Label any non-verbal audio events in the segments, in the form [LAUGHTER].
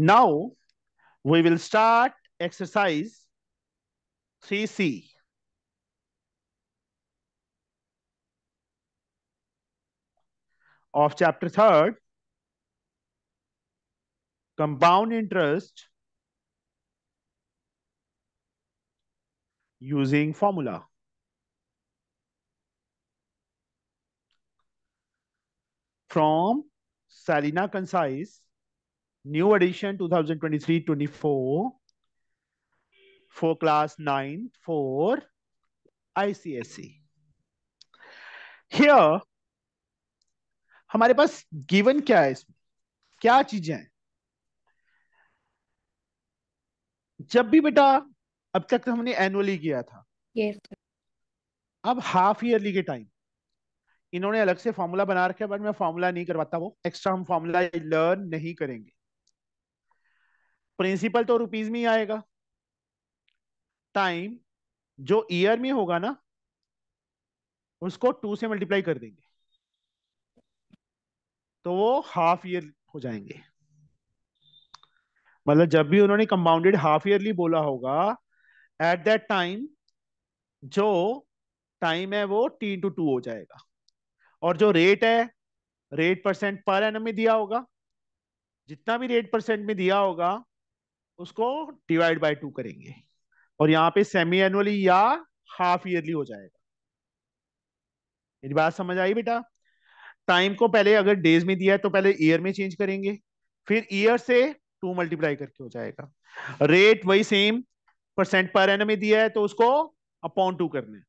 Now we will start exercise 3C. of chapter 3rd compound interest using formula from Salina Concise new edition 2023-24 for class 9 for ICSE. Here हमारे पास given क्या है इसमें क्या चीजें हैं जब भी बेटा अब तक तो हमने एनुअली किया था yes. अब हाफ ईयरली के टाइम इन्होंने अलग से फॉर्मूला बना रखा है बट मैं फॉर्मूला नहीं करवाता वो एक्स्ट्रा हम फॉर्मूला लर्न नहीं करेंगे प्रिंसिपल तो रुपीज में ही आएगा टाइम जो ईयर में होगा ना उसको टू से मल्टीप्लाई कर देंगे तो वो हाफ ईयर हो जाएंगे मतलब जब भी उन्होंने कंपाउंडेड हाफ ईयरली बोला होगा एट दैट टाइम जो टाइम है वो टी इंटू टू हो जाएगा और जो रेट है रेट परसेंट पर एन में दिया होगा जितना भी रेट परसेंट में दिया होगा उसको डिवाइड बाय टू करेंगे और यहाँ पे सेमी एनुअली या हाफ ईयरली हो जाएगा मेरी बात समझ आई बेटा टाइम को पहले अगर डेज में दिया है तो पहले ईयर में चेंज करेंगे फिर ईयर से टू मल्टीप्लाई करके हो जाएगा रेट वही सेम परसेंट पर एन में दिया है तो उसको अपॉन टू करना है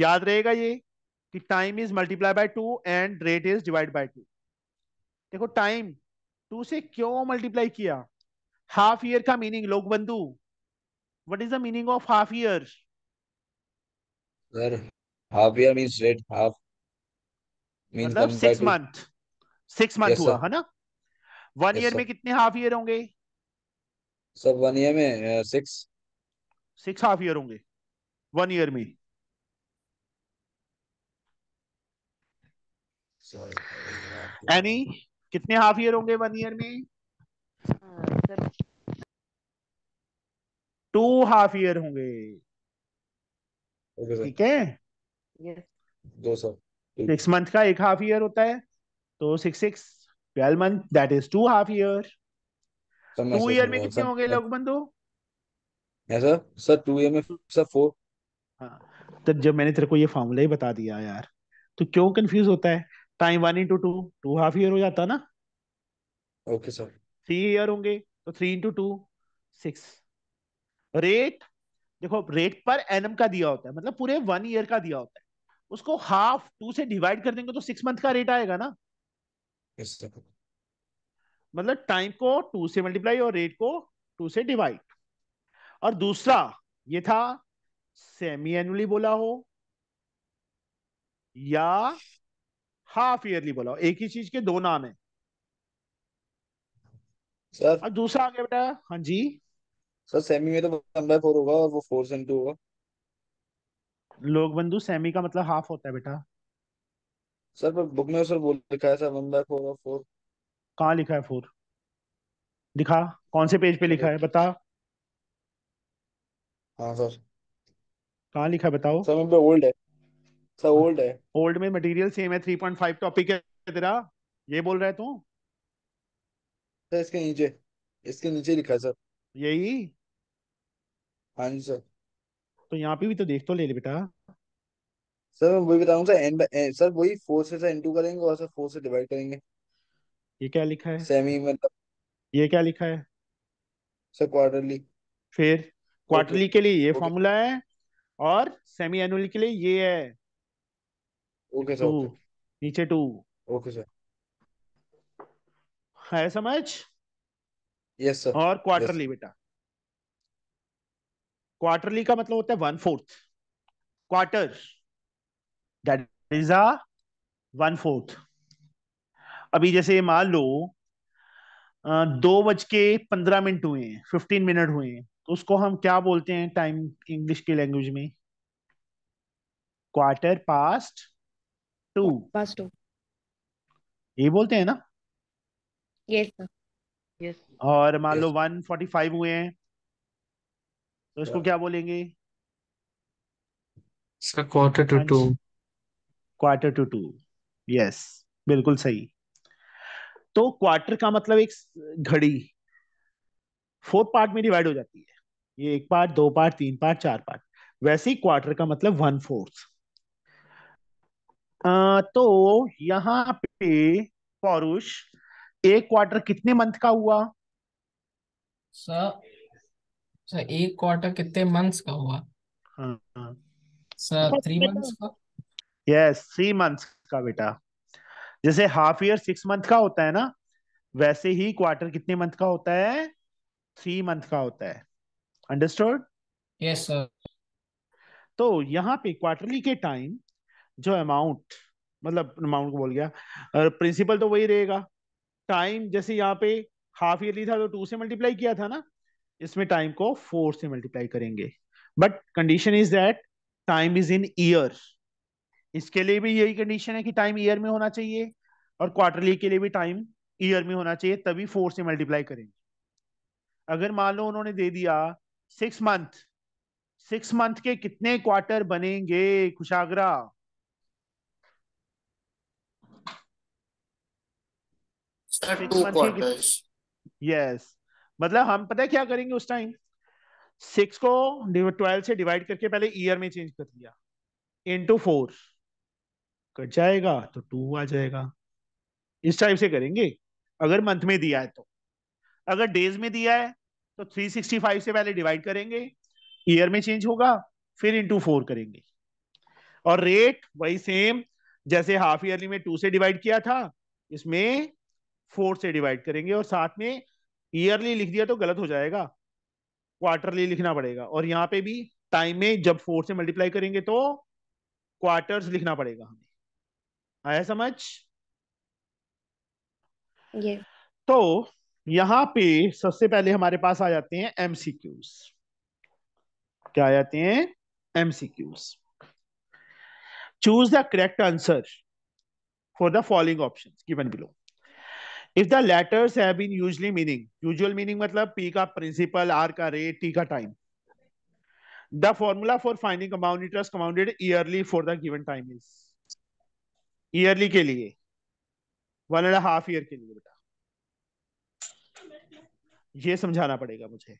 याद रहेगा ये कि time is multiply by two and rate is divide by two देखो टाइम टू से क्यों मल्टीप्लाई किया हाफ ईयर का मीनिंग लोग बंधु what is the meaning of half year sir half year mean rate half मतलब सिक्स मंथ सिक्स मंथ हुआ है ना वन ईयर में कितने हाफ ईयर होंगे सर वन ईयर में सिक्स सिक्स हाफ ईयर होंगे वन ईयर में एनी कितने हाफ ईयर होंगे वन ईयर में हाँ, टू हाफ ईयर होंगे ठीक है दो सर सिक्स मंथ का एक हाफ ईयर होता है तो six six twelve month that is two half year two year में कितने होंगे हाँ। लोग बंधु सर सर टू ईयर में सर फोर हाँ तो जब मैंने तेरे को ये फॉर्मूला ही बता दिया यार तो क्यों कंफ्यूज होता है time one into two two half year हो जाता ना ओके सर थ्री ईयर होंगे तो three into two six rate देखो रेट पर एन का दिया होता है मतलब पूरे वन ईयर का दिया होता है उसको हाफ टू से डिवाइड कर देंगे तो सिक्स मंथ का रेट आएगा ना yes, मतलब टाइम को टू से मल्टीप्लाई और रेट को टू से डिवाइड और दूसरा ये था सेमी एनुअली बोला हो या हाफ ईयरली बोला हो एक ही चीज के दो नाम है सर और दूसरा आगे बेटा हाँ जी सर सेमी में तो वन बाय फोर होगा और वो फोर सेम टू होगा लोग बंधु सेमी का मतलब हाफ होता है बेटा सर पर बुक में सर बोल लिखा है सर वन बाय फोर और फोर कहाँ लिखा है फोर दिखा कौन से पेज पे लिखा है बता हाँ सर कहाँ लिखा है बताओ सर मेरे ओल्ड है सर ओल्ड है ओल्ड में मटेरियल सेम है थ्री पॉइंट फाइव टॉपिक है तेरा ये बोल रहा है तू सर इसके नीचे इसके नीचे लिखा है सर यही हाँ जी सर तो यहाँ पे भी तो देख तो ले ले बेटा सर मैं वही बताऊँ सर एन सर वही फोर से सर इंटू करेंगे और सर फोर से डिवाइड करेंगे ये क्या लिखा है सेमी मतलब ये क्या लिखा है सर क्वार्टरली फिर क्वार्टरली के लिए ये ओके फॉर्मूला है और सेमी एनुअल के लिए ये है ओके सर टू नीचे टू ओके सर है समझ यस सर और क्वार्टरली बेटा क्वार्टरली का मतलब होता है one fourth quarter that is a one fourth अभी जैसे मान लो दो बज के पंद्रह मिनट हुए हैं फिफ्टीन मिनट हुए हैं तो उसको हम क्या बोलते हैं टाइम इंग्लिश की लैंग्वेज में quarter past two past two ये बोलते हैं ना यस यस और मान लो वन फोर्टी फाइव हुए हैं तो इसको क्या बोलेंगे इसका quarter two two quarter two two yes बिल्कुल सही तो क्वार्टर का मतलब एक घड़ी फोर पार्ट में डिवाइड हो जाती है ये एक पार्ट दो पार्ट तीन पार्ट चार पार्ट वैसे ही क्वार्टर का मतलब वन फोर्थ तो यहाँ पे पौरुष एक क्वार्टर कितने मंथ का हुआ सर सर अच्छा, एक क्वार्टर कितने मंथ्स का हुआ सर थ्री मंथ्स का यस थ्री मंथ्स का बेटा जैसे हाफ ईयर सिक्स मंथ का होता है ना वैसे ही क्वार्टर कितने मंथ का होता है थ्री मंथ का होता है अंडरस्टूड यस सर तो यहाँ पे क्वार्टरली के टाइम जो अमाउंट मतलब अमाउंट को बोल गया प्रिंसिपल तो वही रहेगा टाइम जैसे यहाँ पे हाफ ईयरली था तो टू से मल्टीप्लाई किया था ना इसमें टाइम को फोर से मल्टीप्लाई करेंगे but condition is that time is in year इसके लिए भी यही कंडीशन है कि टाइम ईयर में होना चाहिए और क्वार्टरली के लिए भी टाइम ईयर में होना चाहिए तभी फोर से मल्टीप्लाई करेंगे अगर मान लो उन्होंने दे दिया सिक्स मंथ सिक्स मंथ के कितने क्वार्टर बनेंगे कुशागरा यस मतलब हम पता है क्या करेंगे उस टाइम सिक्स को ट्वेल्व से डिवाइड करके पहले ईयर में चेंज कर दिया इंटू फोर कट जाएगा तो टू आ जाएगा इस टाइप से करेंगे अगर मंथ में दिया है तो अगर डेज में दिया है तो 365 से पहले डिवाइड करेंगे ईयर में चेंज होगा फिर इंटू फोर करेंगे और रेट वही सेम जैसे हाफ ईयरली में टू से डिवाइड किया था इसमें फोर से डिवाइड करेंगे और साथ में ईयरली लिख दिया तो गलत हो जाएगा क्वार्टरली लिखना पड़ेगा और यहाँ पे भी टाइम में जब फोर से मल्टीप्लाई करेंगे तो क्वार्टर्स लिखना पड़ेगा हमें आया समझ ये तो यहाँ पे सबसे पहले हमारे पास आ जाते हैं एमसीक्यूज क्या आ जाते हैं MCQs choose the correct answer for the following option given below if the letters have been usually meaning usual meaning मतलब पी का प्रिंसिपल आर का रेट टी का time the formula for finding amount interest compounded yearly for the given time is yearly के लिए one and half year के लिए बेटा ये समझाना पड़ेगा मुझे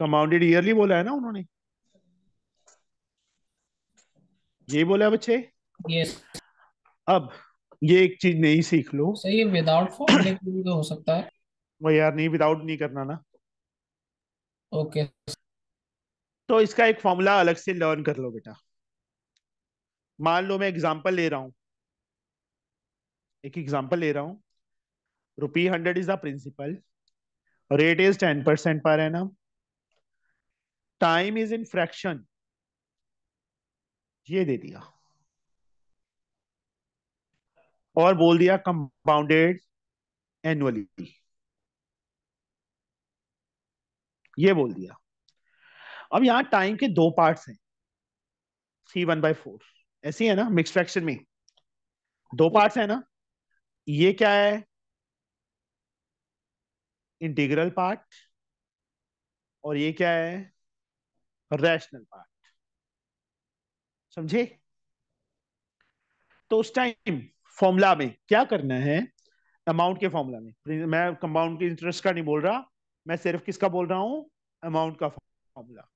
कमाउंडेड ईयरली बोला है ना उन्होंने ये बोला बच्चे yes. अब ये एक चीज नहीं सीख लो तो सही है विदाउट [COUGHS] लेकिन भी हो सकता है वो यार नहीं विदाउट नहीं करना ना ओके तो इसका एक फॉर्मूला अलग से लर्न कर लो बेटा मान लो मैं एग्जांपल ले रहा हूं एक एग्जांपल ले रहा हूँ rupee hundred is the principal rate is ten percent पर है ना टाइम इज इन फ्रैक्शन ये दे दिया और बोल दिया कंपाउंडेड एनुअली ये बोल दिया अब यहां टाइम के दो पार्ट्स हैं सी वन बाय फोर ऐसी है ना मिक्स फ्रैक्शन में दो पार्ट्स है ना ये क्या है इंटीग्रल पार्ट और ये क्या है रैशनल पार्ट समझे तो उस टाइम फॉर्मूला में क्या करना है अमाउंट के फॉर्मूला में मैं कंपाउंड के इंटरेस्ट का नहीं बोल रहा मैं सिर्फ किसका बोल रहा हूँ अमाउंट का फॉर्मूला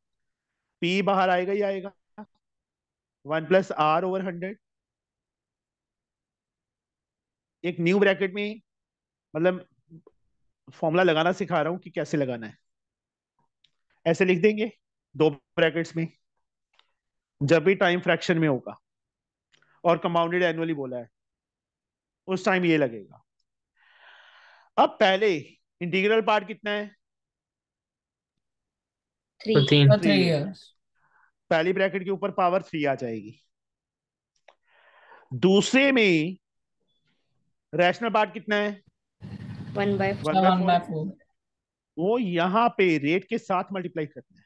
पी बाहर आएगा ही आएगा one plus R over hundred एक न्यू ब्रैकेट में मतलब फॉर्मूला लगाना सिखा रहा हूँ कि कैसे लगाना है ऐसे लिख देंगे दो ब्रैकेट्स में जब भी टाइम फ्रैक्शन में होगा और कंपाउंडेड एनुअली बोला है उस टाइम ये लगेगा अब पहले इंटीग्रल पार्ट कितना है पहली ब्रैकेट के ऊपर पावर थ्री आ जाएगी दूसरे में रैशनल पार्ट कितना है वन बाय फोर वो यहां पे रेट के साथ मल्टीप्लाई करते हैं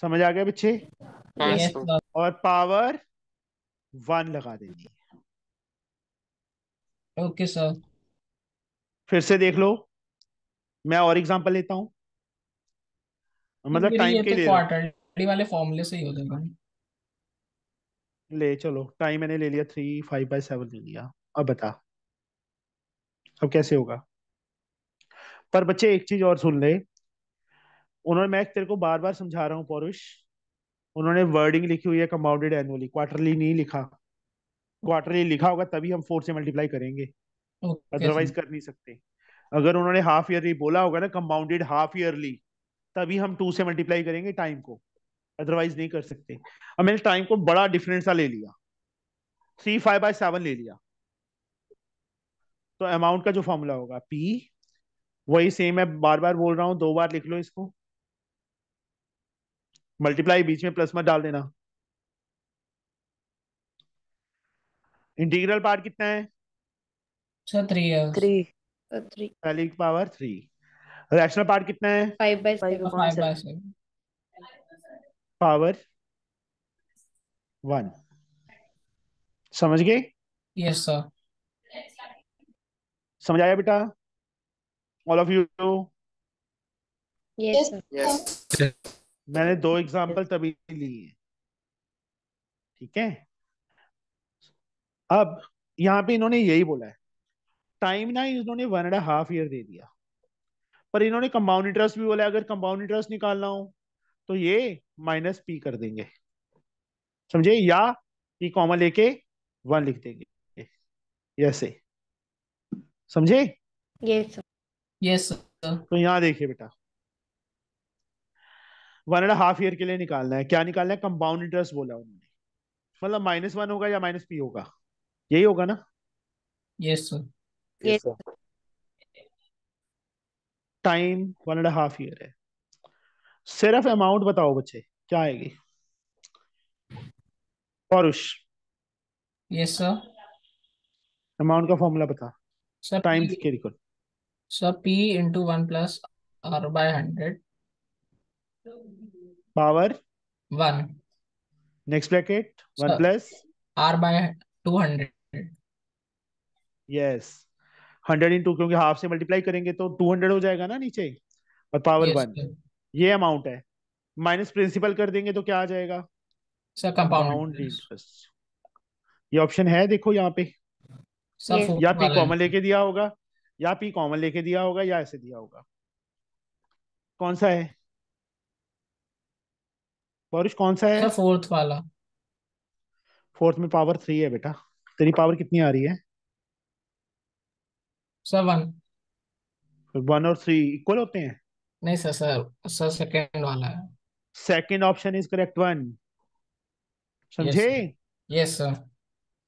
समझ आ गया बच्चे और पावर वन लगा देनी है ओके सर फिर से देख लो मैं और एग्जांपल लेता हूं मतलब टाइम के तो लिए क्वार्टरली वाले फॉर्मूले से ही हो जाएगा ले चलो टाइम मैंने ले लिया थ्री फाइव बाई सेवन ले लिया अब बता अब कैसे होगा पर बच्चे एक चीज और सुन ले उन्होंने मैं तेरे को बार बार समझा रहा हूँ पौरुष उन्होंने वर्डिंग लिखी हुई है कंपाउंडेड एनुअली क्वार्टरली नहीं लिखा क्वार्टरली लिखा होगा तभी हम फोर से मल्टीप्लाई करेंगे अदरवाइज okay, कर नहीं सकते अगर उन्होंने हाफ ईयरली बोला होगा ना कंपाउंडेड हाफ ईयरली तभी हम टू से मल्टीप्लाई करेंगे टाइम को अदरवाइज नहीं कर सकते अब मैंने टाइम को बड़ा डिफरेंट सा ले लिया थ्री फाइव बाय सेवन ले लिया तो अमाउंट का जो फॉर्मूला होगा पी वही सेम है बार बार बोल रहा हूँ दो बार लिख लो इसको मल्टीप्लाई बीच में प्लस मत डाल देना इंटीग्रल पार्ट कितना है पहली पावर थ्री रैशनल पार्ट कितना है पावर वन समझ गए यस सर समझ आया बेटा ऑल ऑफ यू यस मैंने दो एग्जाम्पल तभी ली है ठीक है अब यहाँ पे इन्होंने यही बोला है टाइम ना इन्होंने वन एंड हाफ ईयर दे दिया पर इन्होंने कंपाउंड इंटरेस्ट भी बोला अगर कंपाउंड इंटरेस्ट निकालना हो तो ये माइनस पी कर देंगे समझे या पी कॉमा लेके वन लिख देंगे ऐसे समझे यस यस तो यहाँ देखिए बेटा वन एंड हाफ ईयर के लिए निकालना है क्या निकालना है कंपाउंड इंटरेस्ट बोला उन्होंने मतलब माइनस वन होगा या माइनस पी होगा यही होगा ना yes sir time one and half year है सिर्फ अमाउंट बताओ बच्चे क्या आएगी यस सर अमाउंट का फॉर्मूला बता सर टाइम के record sir P into one plus R by hundred power one next bracket one plus R by two hundred yes hundred into क्योंकि हाफ से मल्टीप्लाई करेंगे तो टू हंड्रेड हो जाएगा ना नीचे और पावर वन yes, ये अमाउंट है माइनस प्रिंसिपल कर देंगे तो क्या आ जाएगा सर कंपाउंड इंटरेस्ट ये ऑप्शन है देखो यहाँ पे या पी कॉमन लेके दिया होगा या पी कॉमन लेके दिया होगा या ऐसे दिया होगा कौन सा है पौरुष कौन सा है अच्छा, फोर्थ वाला फोर्थ में पावर थ्री है बेटा तेरी पावर कितनी आ रही है सेवन वन और थ्री इक्वल होते हैं नहीं सर सर सर सेकेंड वाला है second option is correct one समझे यस सर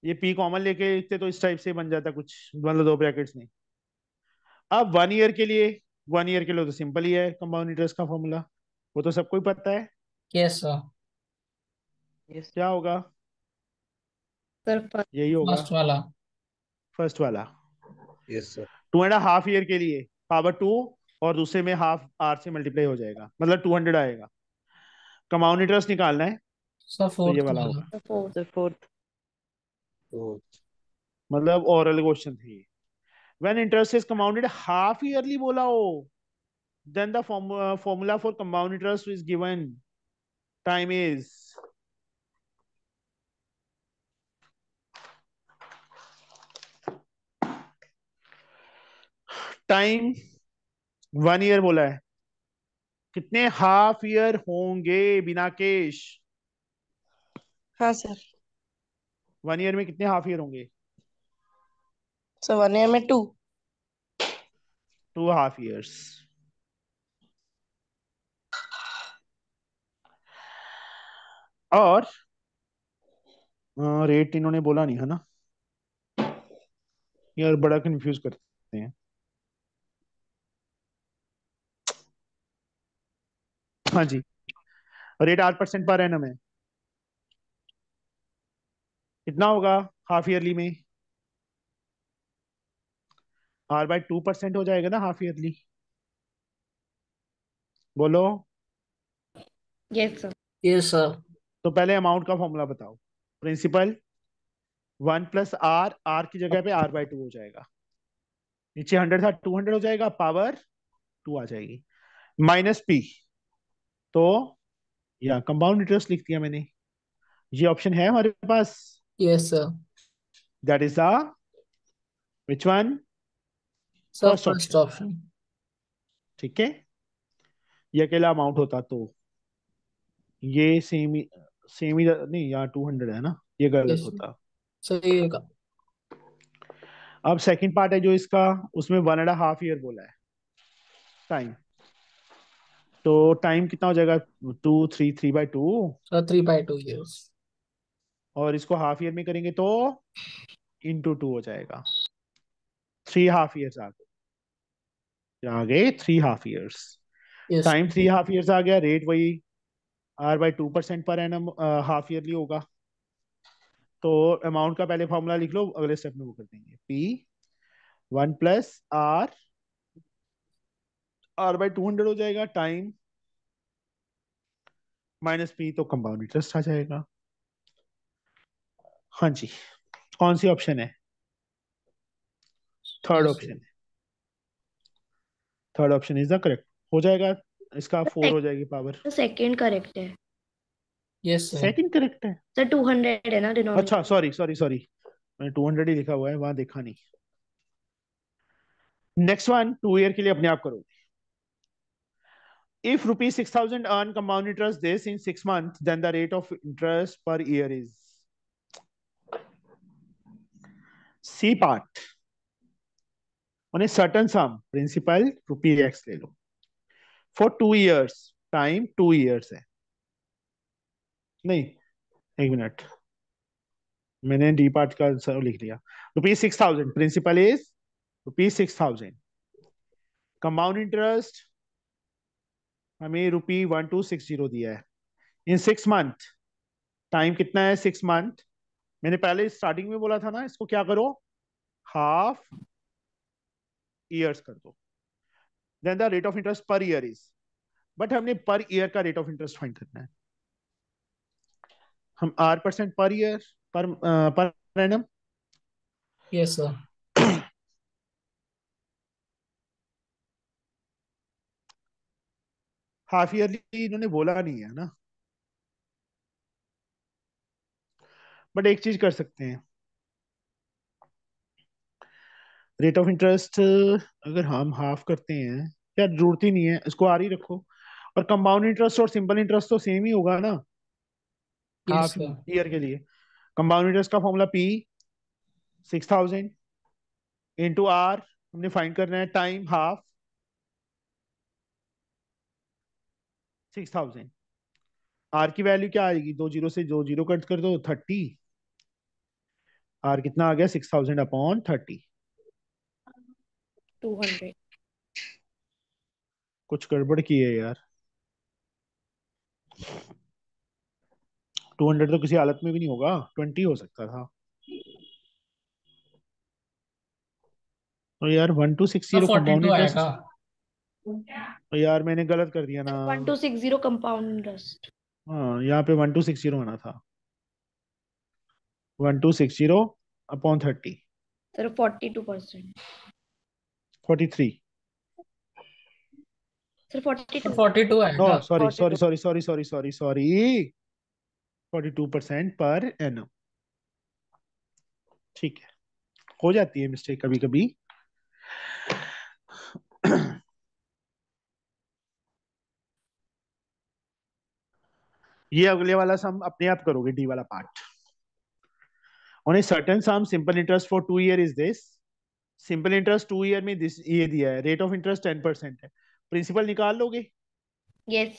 ये पी कॉमन लेके लिखते तो इस टाइप से बन जाता कुछ मतलब दो ब्रैकेट्स में अब वन ईयर के लिए वन ईयर के लिए तो सिंपल ही है कंपाउंड इंटरेस्ट का फॉर्मूला वो तो सबको ही पता है यस सर क्या होगा सर यही होगा फर्स्ट वाला फर्स्ट वाला yes sir two and half year के लिए पावर टू और दूसरे में हाफ आर से मल्टीप्लाई हो जाएगा मतलब टू हंड्रेड आएगा कंपाउंड इंटरेस्ट निकालना है सर फोर्थ तो ये वाला होगा फोर्थ मतलब ओरल क्वेश्चन थे when interest is compounded half yearly बोला हो then the formula for compound interest is given time is time one year बोला है कितने हाफ ईयर होंगे बिना केश हाँ सर वन ईयर में कितने हाफ ईयर होंगे सर वन ईयर में टू टू हाफ ईयर्स और रेट इन्होंने बोला नहीं है ना यार बड़ा कंफ्यूज करते हैं हाँ जी रेट आठ परसेंट पर ना मैं कितना होगा हाफ ईयरली में आर बाई टू परसेंट हो जाएगा ना हाफ ईयरली बोलो यस सर यस सर तो पहले अमाउंट का फॉर्मूला बताओ principal one plus R R की जगह पे आर बाई टू हो जाएगा नीचे हंड्रेड था टू हंड्रेड हो जाएगा पावर टू आ जाएगी माइनस पी तो या कंपाउंड इंटरेस्ट लिख दिया मैंने ये ऑप्शन है हमारे पास yes sir that is which one first option ठीक है ये अकेला अमाउंट होता तो ये सेम सेम ही नहीं यहाँ टू हंड्रेड है ना ये गलत yes, होता सही का अब सेकंड पार्ट है जो इसका उसमें वन एंड हाफ ईयर बोला है टाइम तो टाइम कितना हो जाएगा two three three by two three by two years और इसको हाफ ईयर में करेंगे तो इंटू टू हो जाएगा थ्री हाफ ईयर्स आ गए आ गए three half years time three half years आ गया रेट वही R by two percent per annum half yearly होगा तो अमाउंट का पहले फॉर्मूला लिख लो अगले स्टेप में वो कर देंगे P one plus R R by two hundred हो जाएगा टाइम माइनस पी तो कंपाउंड इंटरेस्ट आ जाएगा हाँ जी कौन सी ऑप्शन है थर्ड ऑप्शन है third option is the correct हो जाएगा इसका फोर हो जाएगी पावर सेकंड करेक्ट है यस सेकंड करेक्ट है सर 200 है ना डिनोमिनेटर अच्छा सॉरी सॉरी सॉरी मैंने 200 ही लिखा हुआ है वहां देखा नहीं नेक्स्ट वन टू ईयर के लिए अपने आप करोगे if rupees six thousand earn compound interest this in six month then the rate of interest per year is C part on a certain sum principal rupee x ले लो for two years time two years है नहीं एक minute मैंने D part का answer लिख लिया rupees six thousand principal is rupees six thousand compound interest हमें rupee one two six zero दिया है इन सिक्स मंथ टाइम कितना है सिक्स मंथ मैंने पहले स्टार्टिंग में बोला था ना इसको क्या करो हाफ ईयर्स कर दो then the rate of interest per year is but हमने पर ईयर का रेट ऑफ इंटरेस्ट फाइंड करना है हम आर परसेंट पर year per per annum yes sir half yearly इन्होंने बोला नहीं है ना बट एक चीज कर सकते हैं रेट ऑफ इंटरेस्ट अगर हम हाफ करते हैं यार जरूरत ही नहीं है इसको आर ही रखो और कंपाउंड इंटरेस्ट और सिंपल इंटरेस्ट तो सेम ही होगा ना हाफ ईयर के लिए कंपाउंड इंटरेस्ट का formula P six thousand into R हमने फाइंड करना है time half six thousand R की वैल्यू क्या आएगी दो जीरो से दो जीरो कट कर दो थर्टी आर कितना आ गया six thousand upon thirty two hundred कुछ गड़बड़ की है यार टू हंड्रेड तो किसी हालत में भी नहीं होगा ट्वेंटी हो सकता था तो यार one two six zero compound interest यार मैंने गलत कर दिया ना one two six zero compound interest हाँ यहाँ पे वन टू सिक्स जीरो आना था one two six zero upon thirty sir forty two percent forty three per annum ठीक है हो जाती है मिस्टेक कभी कभी ये अगले वाला सम अपने आप करोगे डी वाला part on a certain sum simple interest for two year is this simple interest two year में दिस ये दिया है rate of interest ten percent है प्रिंसिपल निकाल लोगे yes,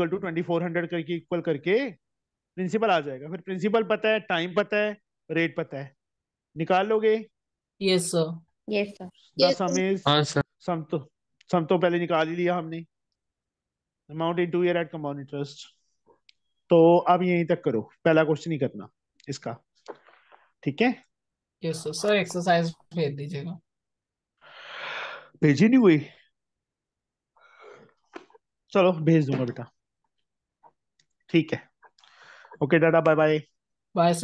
करके इक्वल करके प्रिंसिपल आ जाएगा फिर प्रिंसिपल पता है टाइम पता है रेट पता है निकाल लोगे हाँ, सम तो सम तो पहले निकाल ही लिया हमने amount two year at compound interest तो अब यहीं तक करो पहला क्वेश्चन ही करना इसका ठीक है यस सर एक्सरसाइज भेज दीजिएगा भेजी नहीं हुई चलो भेज दूंगा बेटा ठीक है ओके डाटा बाय बाय बाय